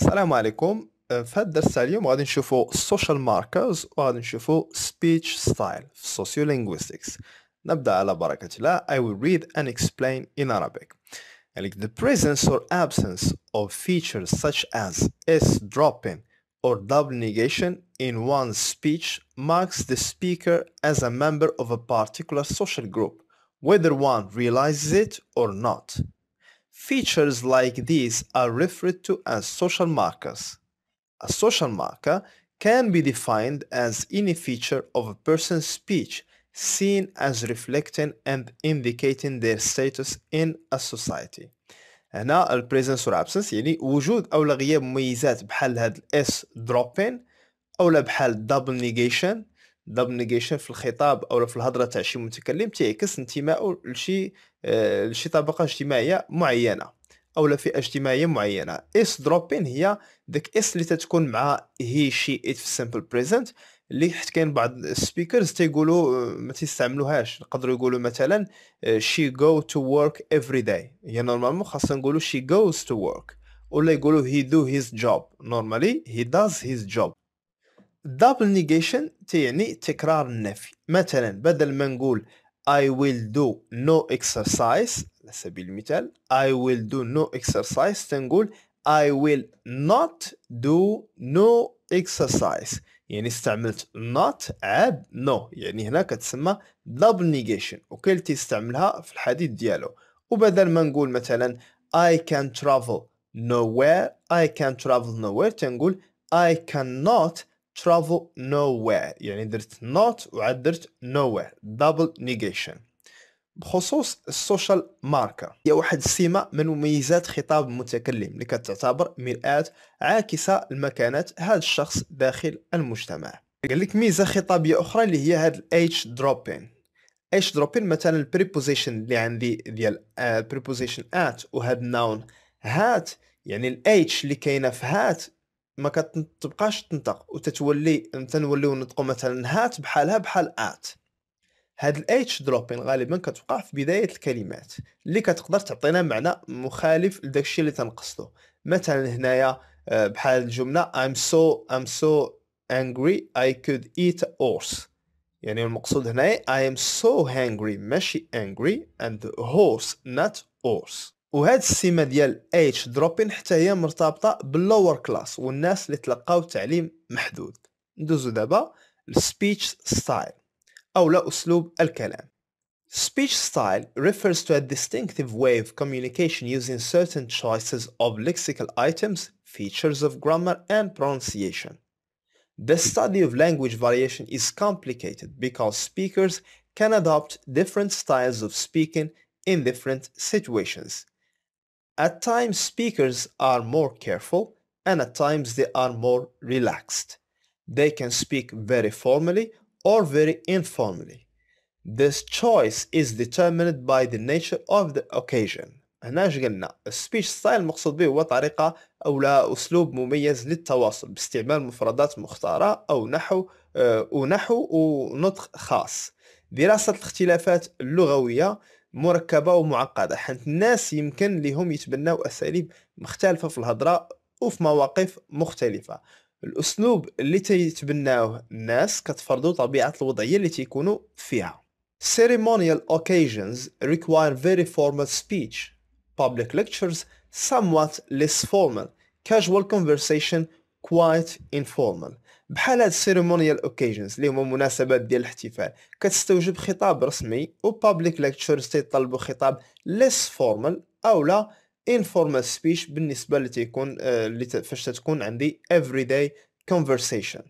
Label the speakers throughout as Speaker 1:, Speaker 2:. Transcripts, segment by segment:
Speaker 1: السلام عليكم في هاد الدرس تاع اليوم غادي نشوفوا السوشيال ماركرز وغادي نشوفوا سبيتش ستايل في السوسيولينغويستكس نبدا على بركه الله I will read and explain in Arabic like the presence or absence of features such as s dropping or double negation in one's speech marks the speaker as a member of a particular social group whether one realizes it or not Features like these are referred to as social markers. A social marker can be defined as any feature of a person's speech seen as reflecting and indicating their status in a society. هنا or absence, يعني وجود او لغياب غياب مميزات بحال هاد الاس dropping او لا بحال double negation دابنيغيشن في الخطاب او في الهضره تاع شي متكلم تيعكس انتمائه لشي آه، لشي طبقه اجتماعيه معينه او لفئه اجتماعيه معينه اس دروبين هي داك اس اللي تتكون مع هي شي ات في السامبل بريزنت اللي حيت كاين بعض السبيكرز تيقولوا آه، ما تيستعملوهاش نقدروا يقولوا مثلا شي جو تو ورك افري داي هي نورمالمون خاصنا نقولوا شي جوز تو ورك ولا يقولوا هي دو هيز جوب نورمالي هي داز هيز جوب double نيجيشن تيعني تكرار النفي مثلا بدل ما نقول I will do no exercise على سبيل المثال I will do no exercise تنقول I will not do no exercise يعني استعملت not عاد no يعني هنا كتسمى double negation وكيل تيستعملها في الحديث ديالو وبدل ما نقول مثلا I can travel nowhere I can travel nowhere تنقول I cannot travel nowhere يعني درت not وعاد درت nowhere double negation بخصوص السوشيال ماركا هي واحد السمة من مميزات خطاب المتكلم اللي كتعتبر مرآة عاكسة لمكانة هذا الشخص داخل المجتمع قال لك ميزة خطابية أخرى اللي هي هاد الاتش دروبين اتش دروبين مثلا البريبوزيشن اللي عندي ديال البريبوزيشن آه، ات وهاد النون هات يعني الاتش اللي كاينه في هات ما كتبقاش تنطق وتتولي تنوليو نطقو مثلا هات بحالها بحال ات هاد الاتش دروبين غالبا كتوقع في بدايه الكلمات اللي كتقدر تعطينا معنى مخالف لداكشي اللي تنقصدو مثلا هنايا آه، بحال الجمله I'm so I'm so angry I could eat a horse يعني المقصود هنا I am so hungry ماشي angry and horse not horse وهاد السمه ديال اتش دروبين حتى هي مرتبطه باللور كلاس والناس اللي تلقاو تعليم محدود ندوزو دابا للسبيتش ستايل او لا اسلوب الكلام Speech style refers to a distinctive way of communication using certain choices of lexical items, features of grammar and pronunciation. The study of language variation is complicated because speakers can adopt different styles of speaking in different situations. At times, speakers are more careful and at times they are more relaxed. They can speak very formally or very informally. This choice is determined by the nature of the occasion. هنا قلنا السبيتش ستايل المقصود به هو طريقة أو لا أسلوب مميز للتواصل باستعمال مفردات مختارة أو نحو ونحو ونطق خاص دراسة الاختلافات اللغوية مركبه ومعقده حيت الناس يمكن لهم يتبناو اساليب مختلفه في الهضره وفي مواقف مختلفه الاسلوب اللي تيتبناوه الناس كتفرضوا طبيعه الوضعيه اللي تيكونوا فيها ceremonial occasions require very formal speech public lectures somewhat less formal casual conversation quite informal بحال هاد السيريمونيال اوكيجنز اللي هما مناسبات ديال الاحتفال كتستوجب خطاب رسمي و public lectures تيطلبوا خطاب less formal او لا informal speech بالنسبه اللي تيكون اللي فاش تكون عندي everyday conversation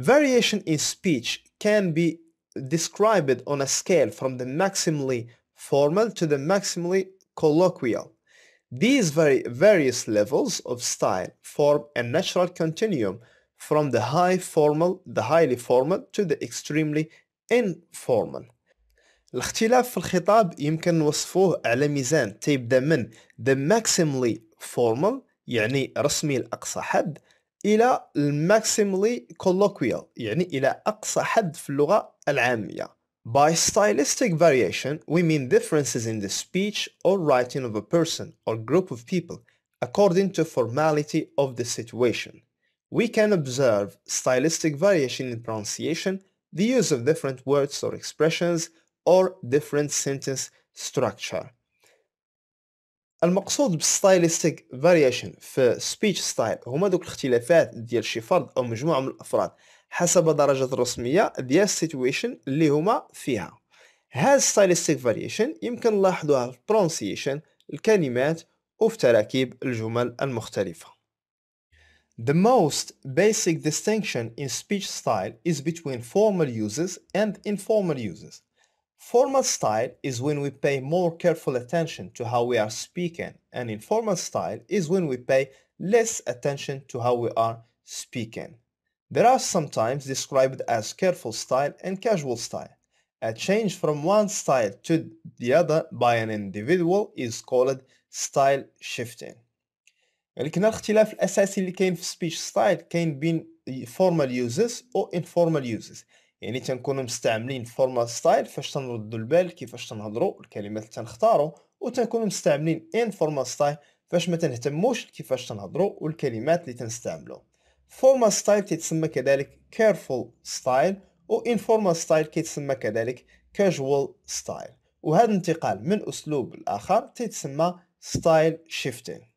Speaker 1: variation in speech can be described on a scale from the maximally formal to the maximally colloquial. These very various levels of style form a natural continuum from the high formal the highly formal to the extremely informal الاختلاف في الخطاب يمكن نوصفوه على ميزان تيبدا من the maximally formal يعني رسمي لأقصى حد إلى maximally colloquial يعني إلى أقصى حد في اللغة العامية By stylistic variation, we mean differences in the speech or writing of a person or group of people according to formality of the situation. we can observe stylistic variation in pronunciation, the use of different words or expressions, or different sentence structure. المقصود بالستايلستيك variation في سبيتش ستايل هما دوك الاختلافات ديال شي فرد او مجموعه من الافراد حسب درجه الرسميه ديال السيتويشن اللي هما فيها هاد ستايلستيك variation يمكن نلاحظوها في البرونسيشن الكلمات وفي تراكيب الجمل المختلفه The most basic distinction in speech style is between formal uses and informal uses. Formal style is when we pay more careful attention to how we are speaking and informal style is when we pay less attention to how we are speaking. There are sometimes described as careful style and casual style. A change from one style to the other by an individual is called style shifting. ولكن يعني الاختلاف الاساسي اللي كاين في سبيتش ستايل كاين بين فورمال يوزز او انفورمال يوزز يعني تنكونوا مستعملين فورمال ستايل فاش تنردوا البال كيفاش تنهضروا الكلمات اللي تنختاروا وتنكونوا مستعملين انفورمال ستايل فاش ما تنهتموش كيفاش تنهضروا والكلمات اللي تنستعملوا فورمال ستايل تتسمى كذلك كيرفول ستايل و انفورمال ستايل كيتسمى كذلك كاجوال ستايل وهذا الانتقال من اسلوب لاخر تتسمى ستايل شيفتينغ